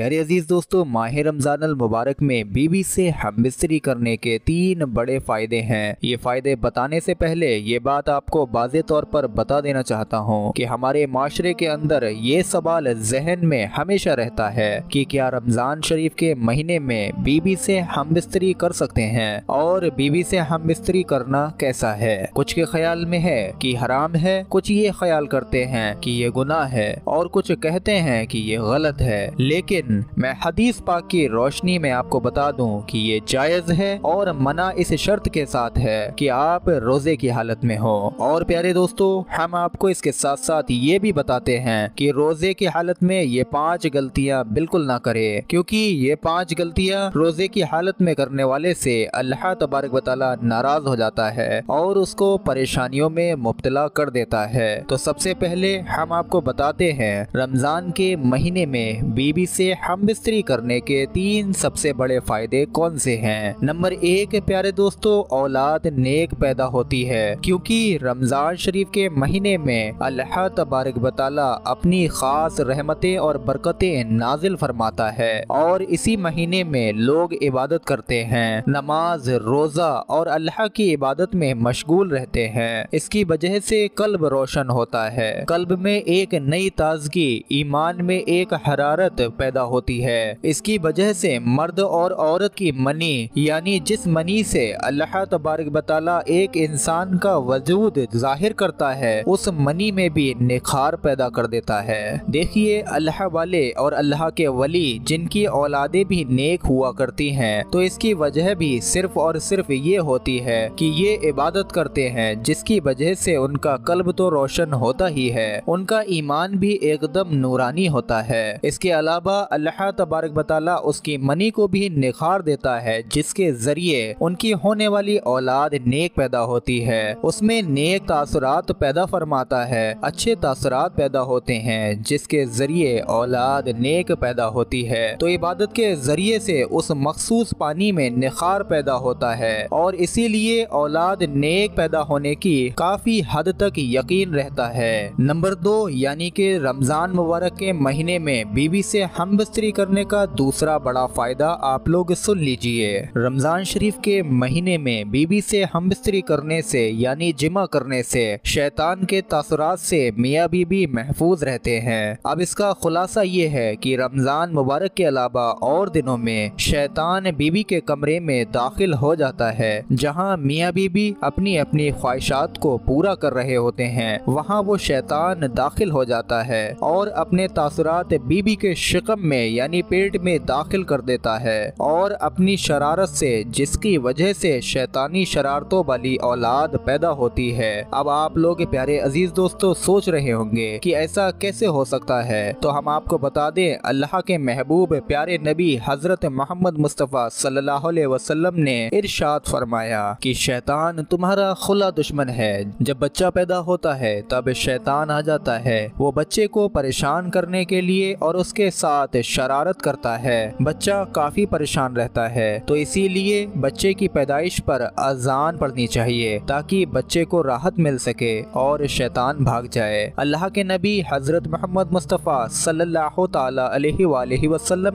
प्यारे अजीज़ दोस्तों माह रमज़ान मुबारक में बीवी से हम मिस्त्री करने के तीन बड़े फ़ायदे हैं ये फ़ायदे बताने से पहले ये बात आपको बाजे तौर पर बता देना चाहता हूँ कि हमारे माशरे के अंदर ये सवाल जहन में हमेशा रहता है कि क्या रमज़ान शरीफ के महीने में बीवी से हम मिस्त्री कर सकते हैं और बीवी से हम मिस्त्री करना कैसा है कुछ के ख्याल में है कि हराम है कुछ ये ख्याल करते हैं कि ये गुनाह है और कुछ कहते हैं कि ये गलत है लेकिन लेकिन मैं हदीस पाक की रोशनी में आपको बता दूं कि ये जायज़ है और मना इस शर्त के साथ है कि आप रोजे की हालत में हो और प्यारे दोस्तों हम आपको इसके साथ साथ ये भी बताते हैं कि रोजे की हालत में ये पांच गलतियां बिल्कुल ना करे क्योंकि ये पांच गलतियां रोजे की हालत में करने वाले से अल्लाह तबारक वाली नाराज हो जाता है और उसको परेशानियों में मुबतला कर देता है तो सबसे पहले हम आपको बताते हैं रमजान के महीने में बीबी से हम बिस्तरी करने के तीन सबसे बड़े फायदे कौन से हैं नंबर एक प्यारे दोस्तों औलाद नेक पैदा होती है क्योंकि रमजान शरीफ के महीने में अल्लाह तबारक बताला अपनी खास रहमतें और बरकतें नाजिल फरमाता है और इसी महीने में लोग इबादत करते हैं नमाज रोजा और अल्लाह की इबादत में मशगूल रहते हैं इसकी वजह से कल्ब रोशन होता है कल्ब में एक नई ताजगी ईमान में एक हरारत पैदा पैदा होती है इसकी वजह से मर्द और औरत की मनी यानी जिस मनी से अल्लाह तबारक बताला एक इंसान का वजूद जाहिर करता है उस मनी में भी निखार पैदा कर देता है देखिए अल्लाह वाले और अल्लाह के वली जिनकी औलादे भी नेक हुआ करती हैं तो इसकी वजह भी सिर्फ और सिर्फ ये होती है कि ये इबादत करते हैं जिसकी वजह से उनका कल्ब तो रोशन होता ही है उनका ईमान भी एकदम नूरानी होता है इसके अलावा अल्लाह तबारक बताला उसकी मनी को भी निखार देता है जिसके ज़रिए उनकी होने वाली औलाद नेक पैदा होती है उसमें नेक तासरात पैदा फरमाता है अच्छे तासरात पैदा होते हैं जिसके ज़रिए औलाद नेक पैदा होती है तो इबादत के ज़रिए से उस मखसूस पानी में निखार पैदा होता है और इसीलिए औलाद नेक पैदा होने की काफ़ी हद तक यकीन रहता है नंबर दो यानी के रमज़ान मुबारक के महीने में बीवी से हम बिस्तरी करने का दूसरा बड़ा फायदा आप लोग सुन लीजिए रमजान शरीफ के महीने में बीबी से हमबस्तरी करने से यानी जिमा करने से शैतान के तासरात से मियाँ बीबी महफूज रहते हैं अब इसका खुलासा ये है कि रमजान मुबारक के अलावा और दिनों में शैतान बीबी के कमरे में दाखिल हो जाता है जहाँ मियाँ बीबी अपनी अपनी ख्वाहिशात को पूरा कर रहे होते हैं वहाँ वो शैतान दाखिल हो जाता है और अपने तासरात बीबी के शिकम में यानी पेट में दाखिल कर देता है और अपनी शरारत से जिसकी वजह से शैतानी शरारतों वाली औलाद पैदा होती है अब आप लोग प्यारे अजीज दोस्तों सोच रहे होंगे कि ऐसा कैसे हो सकता है तो हम आपको बता दें अल्लाह के महबूब प्यारे नबी हजरत मोहम्मद मुस्तफ़ा सल्लल्लाहु अलैहि वसल्लम ने इरशाद फरमाया कि शैतान तुम्हारा खुला दुश्मन है जब बच्चा पैदा होता है तब शैतान आ जाता है वो बच्चे को परेशान करने के लिए और उसके साथ से शरारत करता है बच्चा काफ़ी परेशान रहता है तो इसीलिए बच्चे की पैदाइश पर अजान पढ़नी चाहिए ताकि बच्चे को राहत मिल सके और शैतान भाग जाए अल्लाह के नबी हज़रत मोहम्मद मुस्तफ़ा सल्लल्लाहु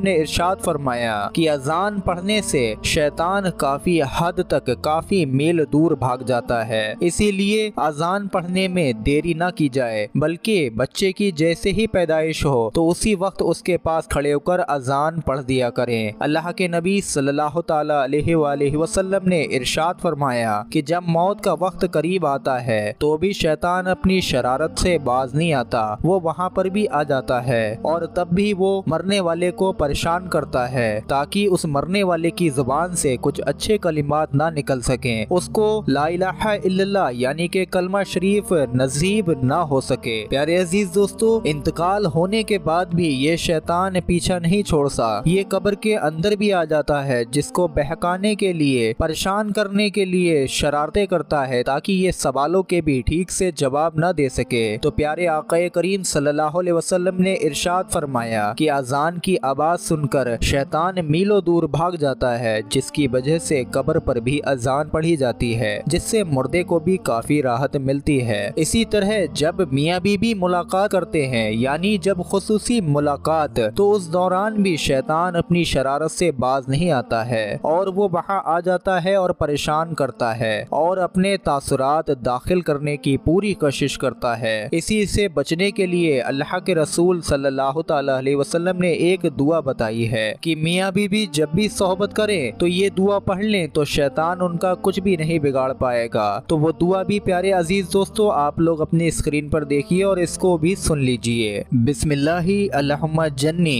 ने इरशाद फरमाया कि अजान पढ़ने से शैतान काफ़ी हद तक काफ़ी मील दूर भाग जाता है इसीलिए अजान पढ़ने में देरी ना की जाए बल्कि बच्चे की जैसे ही पैदाइश हो तो उसी वक्त उसके पास खड़े होकर अजान पढ़ दिया करें अल्लाह के नबी सल्लल्लाहु अलैहि वसल्लम ने इरशाद फरमाया कि जब मौत का वक्त करीब आता है तो भी शैतान अपनी शरारत से बाज नहीं आता वो वहाँ पर भी आ जाता है और तब भी वो मरने वाले को परेशान करता है ताकि उस मरने वाले की जुबान से कुछ अच्छे कलिमात ना निकल सके उसको ला यानी के कलमा शरीफ नजीब ना हो सके प्यारे अजीज दोस्तों इंतकाल होने के बाद भी ये शैतान पीछा नहीं छोड़ सा ये कब्र के अंदर भी आ जाता है जिसको बहकाने के लिए परेशान करने के लिए शरारते करता है ताकि ये सवालों के भी ठीक से जवाब न दे सके तो प्यारे आकए करीम सल्लल्लाहु अलैहि वसल्लम ने इरशाद फरमाया कि अजान की आवाज़ सुनकर शैतान मीलों दूर भाग जाता है जिसकी वजह से कब्र पर भी अजान पढ़ी जाती है जिससे मुर्दे को भी काफ़ी राहत मिलती है इसी तरह जब मियाँ बीबी मुलाकात करते हैं यानी जब खसूसी मुलाकात तो उस दौरान भी शैतान अपनी शरारत से बाज नहीं आता है और वो वहाँ आ जाता है और परेशान करता है और अपने तासुरात दाखिल करने की पूरी कोशिश करता है इसी से बचने के लिए अल्लाह के रसूल सल्लल्लाहु अलैहि वसल्लम ने एक दुआ बताई है कि मियाँ बीबी जब भी सोहबत करें तो ये दुआ पढ़ लें तो शैतान उनका कुछ भी नहीं बिगाड़ पाएगा तो वो दुआ भी प्यारे अजीज दोस्तों आप लोग अपने स्क्रीन पर देखिए और इसको भी सुन लीजिए बिस्मिल्लाह जन्नी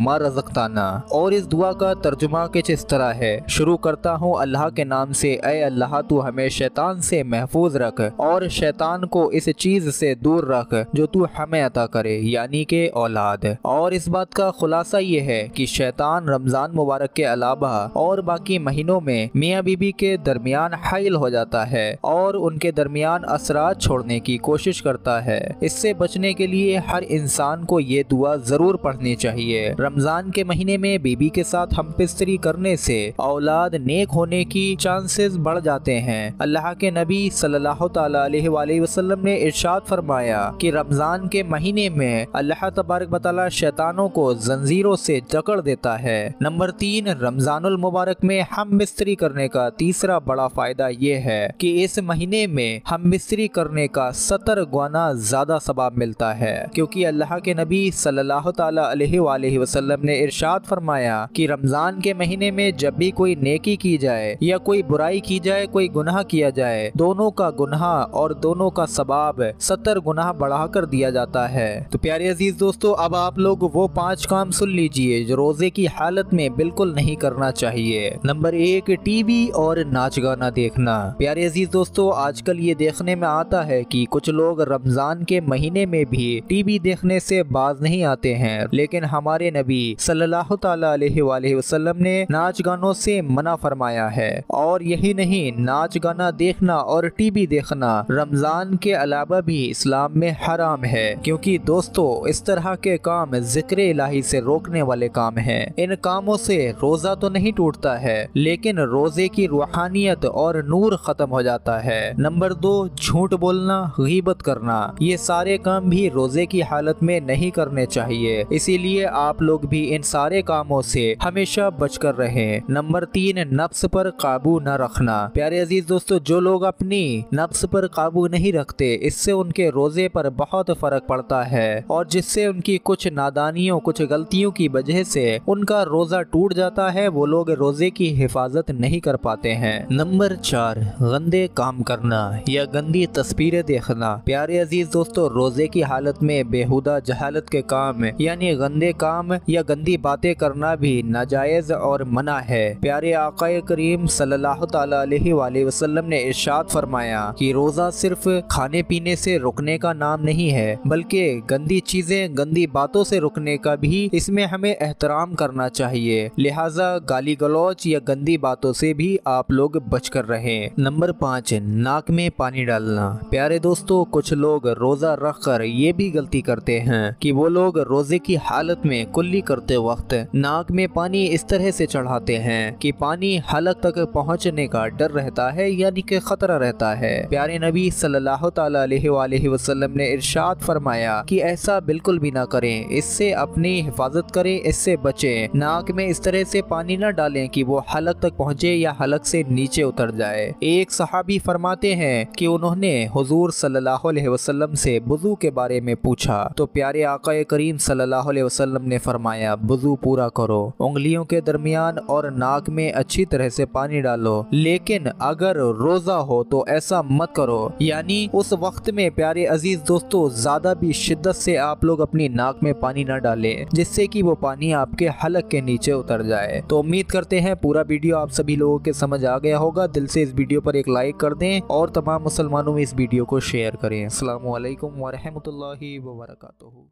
व और इस दुआ का तर्जुमा कुछ इस तरह है शुरू करता हूँ अल्लाह के नाम से अः अल्लाह तू हमें शैतान से महफूज रख और शैतान को इस चीज़ से दूर रख जो तू हमें अता करे यानी के औलाद और इस बात का खुलासा ये है कि शैतान रमज़ान मुबारक के अलावा और बाकी महीनों में मियाँ बीबी के दरमियान हाइल हो जाता है और उनके दरमियान असरा छोड़ने की कोशिश करता है इससे बचने के लिए लिए हर इंसान को ये दुआ जरूर पढ़नी चाहिए रमजान के महीने में बीबी के साथ हम पिस्तरी करने से औलाद नेक होने की चांसेस बढ़ जाते हैं अल्लाह के नबी सल्लल्लाहु अलैहि वसल्लम ने इर्शाद फरमाया कि रमजान के महीने में अल्लाह तबारक बताला शैतानों को जंजीरों से जकड़ देता है नंबर तीन रमजानुल मुबारक में हम बिस्तरी करने का तीसरा बड़ा फायदा ये है कि इस महीने में हम बिस्तरी करने का सतर गुना ज्यादा सबाब मिलता है है क्योंकि अल्लाह के नबी सल्लल्लाहु वसल्लम ने इरशाद फरमाया कि रमज़ान के महीने में जब भी कोई नेकी की जाए या कोई बुराई की जाए कोई गुनाह किया जाए दोनों का गुनाह और दोनों का सबाब सत्तर गुनाह बढ़ा कर दिया जाता है तो प्यारे अजीज दोस्तों अब आप लोग वो पांच काम सुन लीजिए जो रोजे की हालत में बिल्कुल नहीं करना चाहिए नंबर एक टीवी और नाच गाना देखना प्यारे अजीज दोस्तों आजकल ये देखने में आता है कि कुछ लोग रमजान के महीने में भी टीवी देखने से बाज नहीं आते हैं लेकिन हमारे नबी सल्लल्लाहु अलैहि वसल्लम ने नाच गानों से मना फरमाया है और यही नहीं नाच गाना देखना और टीवी देखना रमजान के अलावा भी इस्लाम में हराम है क्योंकि दोस्तों इस तरह के काम जिक्र इलाही से रोकने वाले काम हैं इन कामों से रोजा तो नहीं टूटता है लेकिन रोजे की रूहानियत और नूर खत्म हो जाता है नंबर दो झूठ बोलना गीबत करना ये सारे काम भी रोजे मज़े की हालत में नहीं करने चाहिए इसीलिए आप लोग भी इन सारे कामों से हमेशा बचकर रहें नंबर तीन नफ्स पर काबू न रखना प्यारे अजीज दोस्तों जो लोग अपनी नफ्स पर काबू नहीं रखते इससे उनके रोजे पर बहुत फर्क पड़ता है और जिससे उनकी कुछ नादानियों कुछ गलतियों की वजह से उनका रोजा टूट जाता है वो लोग रोजे की हिफाजत नहीं कर पाते हैं नंबर चार गंदे काम करना या गंदी तस्वीरें देखना प्यारे अजीज दोस्तों रोजे की हालत में में बेहुदा जहालत के काम यानी गंदे काम या गंदी बातें करना भी नाजायज़ और मना है प्यारे आकाय करीम सल्लल्लाहु अलैहि वसल्लम ने इरशाद फरमाया कि रोज़ा सिर्फ खाने पीने से रुकने का नाम नहीं है बल्कि गंदी चीज़ें गंदी बातों से रुकने का भी इसमें हमें एहतराम करना चाहिए लिहाजा गाली गलौच या गंदी बातों से भी आप लोग बच कर रहे नंबर पाँच नाक में पानी डालना प्यारे दोस्तों कुछ लोग रोज़ा रख कर ये भी गलती करते हैं कि वो लोग रोजे की हालत में कुल्ली करते वक्त नाक में पानी इस तरह से चढ़ाते हैं कि पानी हलक तक पहुंचने का डर रहता है यानी कि खतरा रहता है प्यारे नबी सल्लल्लाहु अलैहि वसल्लम ने इरशाद फरमाया कि ऐसा बिल्कुल भी ना करें इससे अपनी हिफाजत करें इससे बचें नाक में इस तरह से पानी ना डालें कि वो हलक तक पहुंचे या हलक से नीचे उतर जाए एक सहाबी फरमाते हैं कि उन्होंने हजूर सल्लल्लाहु से बुजू के बारे में पूछा तो प्यारे आकाए करीम सल्लल्लाहु अलैहि वसल्लम ने फरमाया बुजू पूरा करो उंगलियों के दरमियान और नाक में अच्छी तरह से पानी डालो लेकिन अगर रोजा हो तो ऐसा मत करो यानी उस वक्त में प्यारे अजीज दोस्तों ज्यादा भी शिद्दत से आप लोग अपनी नाक में पानी न डालें जिससे कि वो पानी आपके हलक के नीचे उतर जाए तो उम्मीद करते हैं पूरा वीडियो आप सभी लोगों के समझ आ गया होगा दिल से इस वीडियो पर एक लाइक कर दें और तमाम मुसलमानों में इस वीडियो को शेयर करें असल वरहमल वरहमतुल्लाहि व